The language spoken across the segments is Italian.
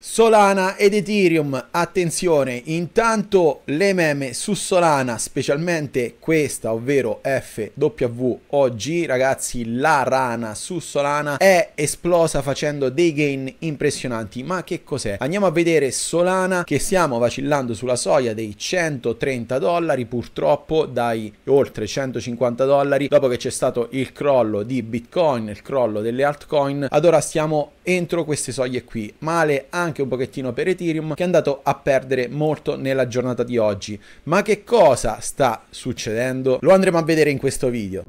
Solana ed Ethereum, attenzione, intanto le meme su Solana, specialmente questa, ovvero FW oggi, ragazzi, la rana su Solana è esplosa facendo dei gain impressionanti. Ma che cos'è? Andiamo a vedere Solana che stiamo vacillando sulla soglia dei 130 dollari, purtroppo dai oltre 150 dollari, dopo che c'è stato il crollo di Bitcoin, il crollo delle altcoin, ad ora stiamo entro queste soglie qui. Male anche un pochettino per Ethereum che è andato a perdere molto nella giornata di oggi. Ma che cosa sta succedendo? Lo andremo a vedere in questo video.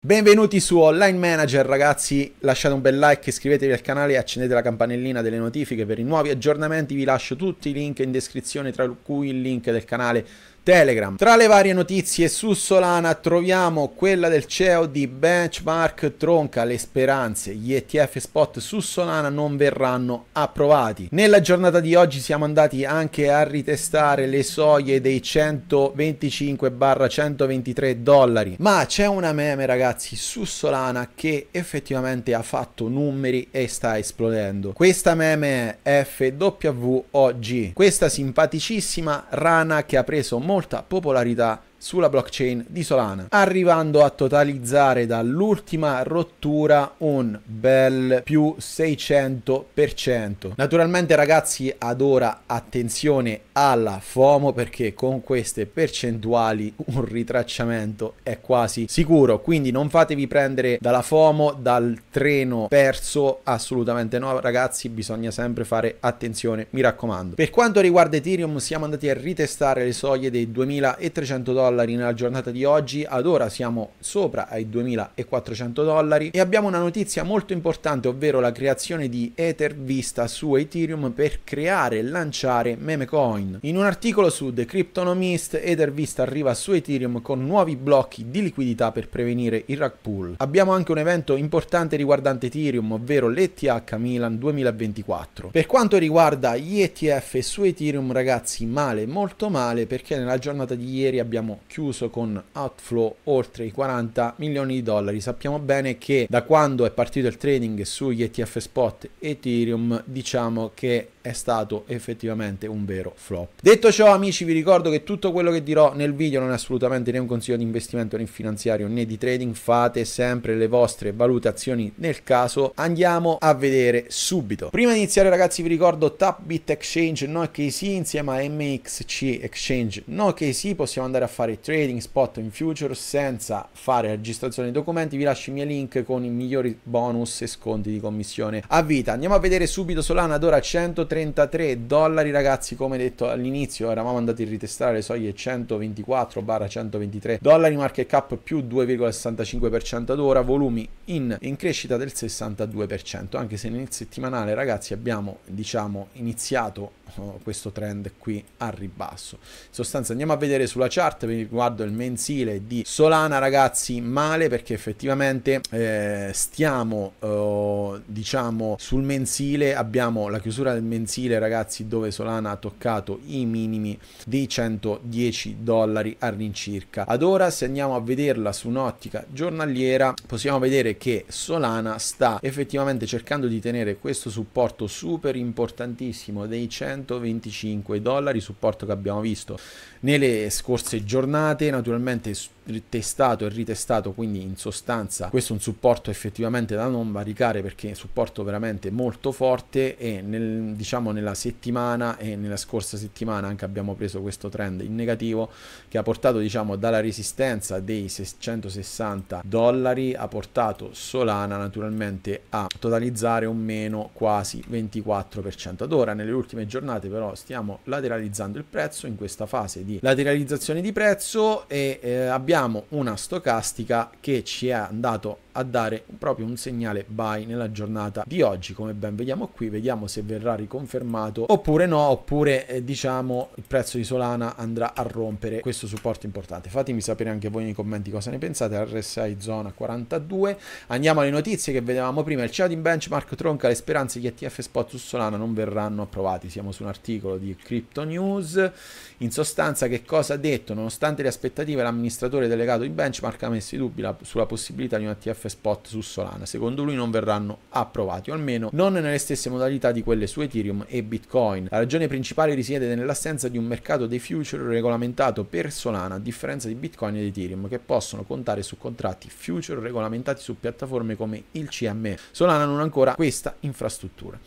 Benvenuti su Online Manager ragazzi, lasciate un bel like, iscrivetevi al canale e accendete la campanellina delle notifiche per i nuovi aggiornamenti, vi lascio tutti i link in descrizione tra cui il link del canale Telegram. Tra le varie notizie su Solana troviamo quella del CEO di Benchmark Tronca le speranze, gli ETF spot su Solana non verranno approvati. Nella giornata di oggi siamo andati anche a ritestare le soglie dei 125-123 dollari, ma c'è una meme ragazzi su Solana che effettivamente ha fatto numeri e sta esplodendo. Questa meme è FWOG, questa simpaticissima rana che ha preso molto molta popolarità sulla blockchain di Solana, arrivando a totalizzare dall'ultima rottura un bel più 600%. Naturalmente ragazzi ad ora attenzione alla FOMO perché con queste percentuali un ritracciamento è quasi sicuro, quindi non fatevi prendere dalla FOMO, dal treno perso, assolutamente no ragazzi, bisogna sempre fare attenzione, mi raccomando. Per quanto riguarda Ethereum siamo andati a ritestare le soglie dei 2300 dollari dollari nella giornata di oggi, ad ora siamo sopra ai 2400 dollari e abbiamo una notizia molto importante, ovvero la creazione di Ether vista su Ethereum per creare e lanciare meme coin. In un articolo su The Cryptonomist, Ether vista arriva su Ethereum con nuovi blocchi di liquidità per prevenire il rug pull. Abbiamo anche un evento importante riguardante Ethereum, ovvero l'ETH Milan 2024. Per quanto riguarda gli ETF su Ethereum, ragazzi, male, molto male, perché nella giornata di ieri abbiamo chiuso con outflow oltre i 40 milioni di dollari. Sappiamo bene che da quando è partito il trading sugli ETF spot Ethereum diciamo che è stato effettivamente un vero flop. Detto ciò amici vi ricordo che tutto quello che dirò nel video non è assolutamente né un consiglio di investimento né finanziario né di trading, fate sempre le vostre valutazioni nel caso. Andiamo a vedere subito. Prima di iniziare ragazzi vi ricordo Tapbit Exchange no KC insieme a MXC Exchange no KC possiamo andare a fare fare trading, spot in future senza fare registrazione di documenti, vi lascio i miei link con i migliori bonus e sconti di commissione a vita. Andiamo a vedere subito Solana ad ora 133 dollari ragazzi, come detto all'inizio eravamo andati a ritestare le soglie 124-123 dollari, market cap più 2,65% ad ora, volumi in, in crescita del 62%, anche se nel settimanale ragazzi abbiamo diciamo iniziato oh, questo trend qui a ribasso. In sostanza andiamo a vedere sulla chart riguardo il mensile di Solana, ragazzi, male perché effettivamente eh, stiamo, eh, diciamo, sul mensile, abbiamo la chiusura del mensile, ragazzi, dove Solana ha toccato i minimi dei 110 dollari all'incirca. Ad ora, se andiamo a vederla su un'ottica giornaliera, possiamo vedere che Solana sta effettivamente cercando di tenere questo supporto super importantissimo dei 125 dollari, supporto che abbiamo visto nelle scorse giornate aggiornate naturalmente testato e ritestato, quindi in sostanza questo è un supporto effettivamente da non varicare perché è supporto veramente molto forte e nel, diciamo nella settimana e nella scorsa settimana anche abbiamo preso questo trend in negativo che ha portato diciamo dalla resistenza dei 660 dollari ha portato Solana naturalmente a totalizzare un meno quasi 24% ad ora nelle ultime giornate però stiamo lateralizzando il prezzo in questa fase di lateralizzazione di prezzo e eh, abbiamo abbiamo una stocastica che ci è andato a dare proprio un segnale buy nella giornata di oggi come ben vediamo qui vediamo se verrà riconfermato oppure no oppure eh, diciamo il prezzo di Solana andrà a rompere questo supporto importante fatemi sapere anche voi nei commenti cosa ne pensate RSI zona 42 andiamo alle notizie che vedevamo prima il CAD in benchmark tronca le speranze che ETF spot su Solana non verranno approvati siamo su un articolo di Crypto News in sostanza che cosa ha detto nonostante le aspettative l'amministratore amministratore delegato di Benchmark ha messo i dubbi la, sulla possibilità di un ETF spot su Solana. Secondo lui non verranno approvati, o almeno non nelle stesse modalità di quelle su Ethereum e Bitcoin. La ragione principale risiede nell'assenza di un mercato dei future regolamentato per Solana, a differenza di Bitcoin ed Ethereum, che possono contare su contratti future regolamentati su piattaforme come il CME. Solana non ha ancora questa infrastruttura.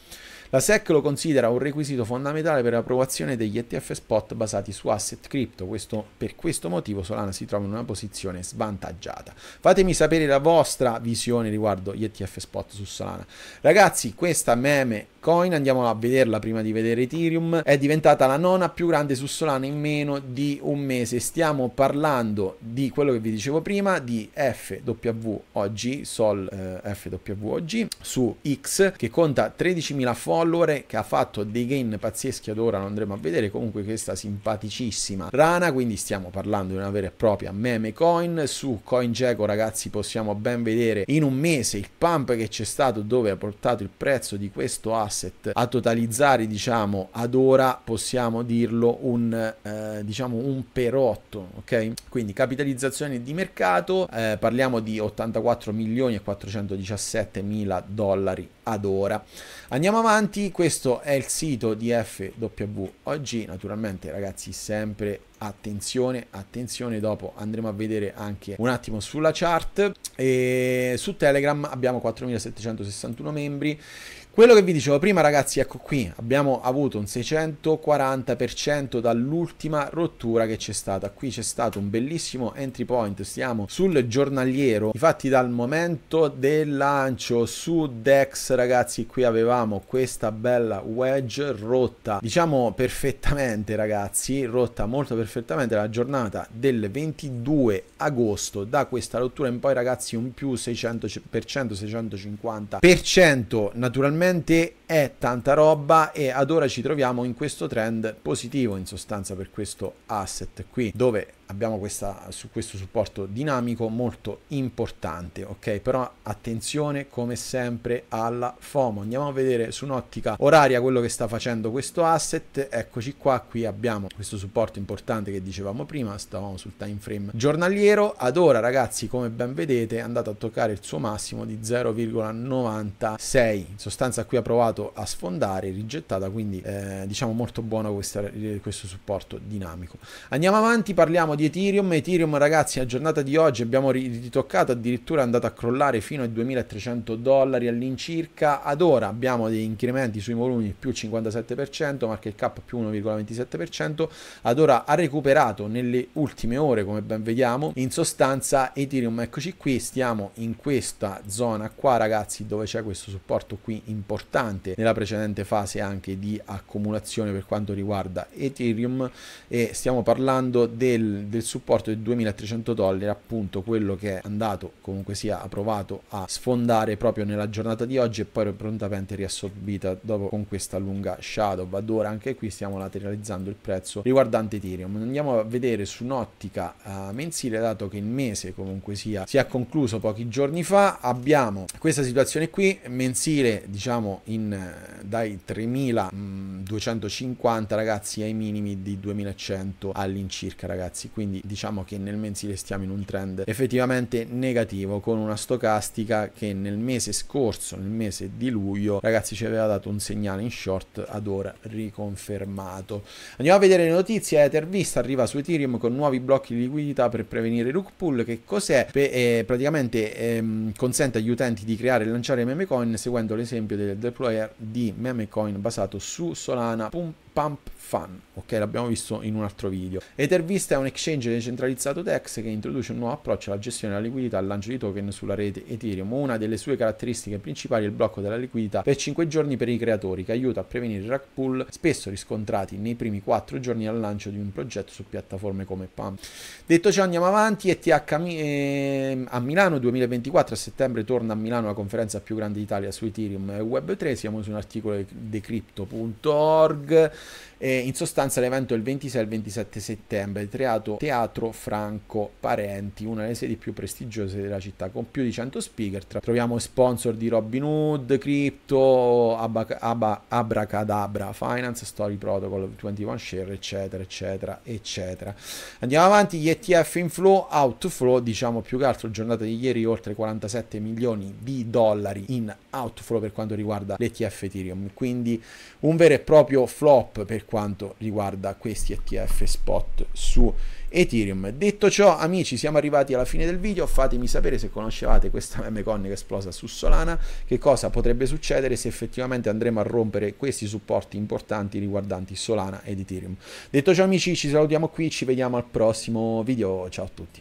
La SEC lo considera un requisito fondamentale per l'approvazione degli ETF spot basati su asset crypto. Questo, per questo motivo Solana si trova in una posizione svantaggiata. Fatemi sapere la vostra visione riguardo gli ETF spot su Solana. Ragazzi, questa meme coin, andiamo a vederla prima di vedere Ethereum, è diventata la nona più grande su Solana in meno di un mese. Stiamo parlando di quello che vi dicevo prima, di FWOG, Sol eh, FWOG su X, che conta 13.000 fondi Mollore che ha fatto dei gain pazzeschi ad ora, lo andremo a vedere comunque questa simpaticissima rana, quindi stiamo parlando di una vera e propria meme coin su CoinGecko ragazzi possiamo ben vedere in un mese il pump che c'è stato dove ha portato il prezzo di questo asset a totalizzare diciamo ad ora possiamo dirlo un eh, diciamo un perotto ok quindi capitalizzazione di mercato eh, parliamo di 84 milioni e 417 mila dollari ad ora andiamo avanti avanti, questo è il sito di FW oggi, naturalmente ragazzi sempre attenzione, attenzione, dopo andremo a vedere anche un attimo sulla chart e su Telegram abbiamo 4761 membri, quello che vi dicevo prima ragazzi, ecco qui, abbiamo avuto un 640% dall'ultima rottura che c'è stata. Qui c'è stato un bellissimo entry point, stiamo sul giornaliero. Infatti dal momento del lancio su DEX ragazzi, qui avevamo questa bella wedge rotta, diciamo perfettamente ragazzi, rotta molto perfettamente la giornata del 22 agosto. Da questa rottura in poi ragazzi un più 600%, 650% naturalmente veramente è tanta roba e ad ora ci troviamo in questo trend positivo in sostanza per questo asset qui dove abbiamo questa, su questo supporto dinamico molto importante ok però attenzione come sempre alla FOMO andiamo a vedere su un'ottica oraria quello che sta facendo questo asset eccoci qua qui abbiamo questo supporto importante che dicevamo prima stavamo sul time frame giornaliero ad ora ragazzi come ben vedete è andato a toccare il suo massimo di 0,96 in sostanza qui ha provato a sfondare rigettata quindi eh, diciamo molto buono questa, questo supporto dinamico andiamo avanti parliamo di Ethereum. Ethereum, ragazzi, a giornata di oggi abbiamo ritoccato, addirittura è andato a crollare fino ai 2300 dollari all'incirca. Ad ora abbiamo degli incrementi sui volumi più 57%, market cap più 1,27%. Ad ora ha recuperato nelle ultime ore, come ben vediamo. In sostanza, Ethereum, eccoci qui, stiamo in questa zona qua, ragazzi, dove c'è questo supporto qui importante nella precedente fase anche di accumulazione per quanto riguarda Ethereum e stiamo parlando del del supporto di 2300 dollari, appunto quello che è andato comunque sia approvato a sfondare proprio nella giornata di oggi e poi prontamente riassorbita dopo con questa lunga shadow. Ad ora anche qui stiamo lateralizzando il prezzo riguardante Ethereum. Andiamo a vedere su un'ottica uh, eh, mensile, dato che il mese comunque sia si è concluso pochi giorni fa, abbiamo questa situazione qui mensile, diciamo in eh, dai 3250 mm, ragazzi ai minimi di 2100 all'incirca ragazzi quindi diciamo che nel mensile stiamo in un trend effettivamente negativo con una stocastica che nel mese scorso, nel mese di luglio, ragazzi ci aveva dato un segnale in short ad ora riconfermato. Andiamo a vedere le notizie, Ethervista arriva su Ethereum con nuovi blocchi di liquidità per prevenire il pull, che cos'è? Pe- eh, praticamente ehm, consente agli utenti di creare e lanciare meme coin seguendo l'esempio del deployer di meme coin basato su Solana.com Pump Fun, ok? L'abbiamo visto in un altro video. Ethervista è un exchange decentralizzato DEX che introduce un nuovo approccio alla gestione della liquidità al lancio di token sulla rete Ethereum. Una delle sue caratteristiche principali è il blocco della liquidità per 5 giorni per i creatori, che aiuta a prevenire i rug pull spesso riscontrati nei primi 4 giorni al lancio di un progetto su piattaforme come Pump. Detto ciò andiamo avanti, ETH ehm, a Milano 2024, a settembre torna a Milano la conferenza più grande d'Italia su Ethereum e Web3, siamo su un articolo di crypto.org e in sostanza l'evento è il 26 e il 27 settembre, teatro, teatro Franco Parenti, una delle sedi più prestigiose della città, con più di 100 speaker. Tra... Troviamo sponsor di Robin Hood, Crypto, Abac- Ab- Abracadabra, Finance, Story Protocol, 21 Share, eccetera, eccetera, eccetera. Andiamo avanti, gli ETF inflow, outflow, diciamo più che altro giornata di ieri, oltre 47 milioni di dollari in outflow per quanto riguarda l'ETF Ethereum. Quindi un vero e proprio flop per quanto riguarda questi ETF spot su Ethereum. Detto ciò, amici, siamo arrivati alla fine del video. Fatemi sapere se conoscevate questa meme-con che è esplosa su Solana, che cosa potrebbe succedere se effettivamente andremo a rompere questi supporti importanti riguardanti Solana ed Ethereum. Detto ciò, amici, ci salutiamo qui, ci vediamo al prossimo video. Ciao a tutti.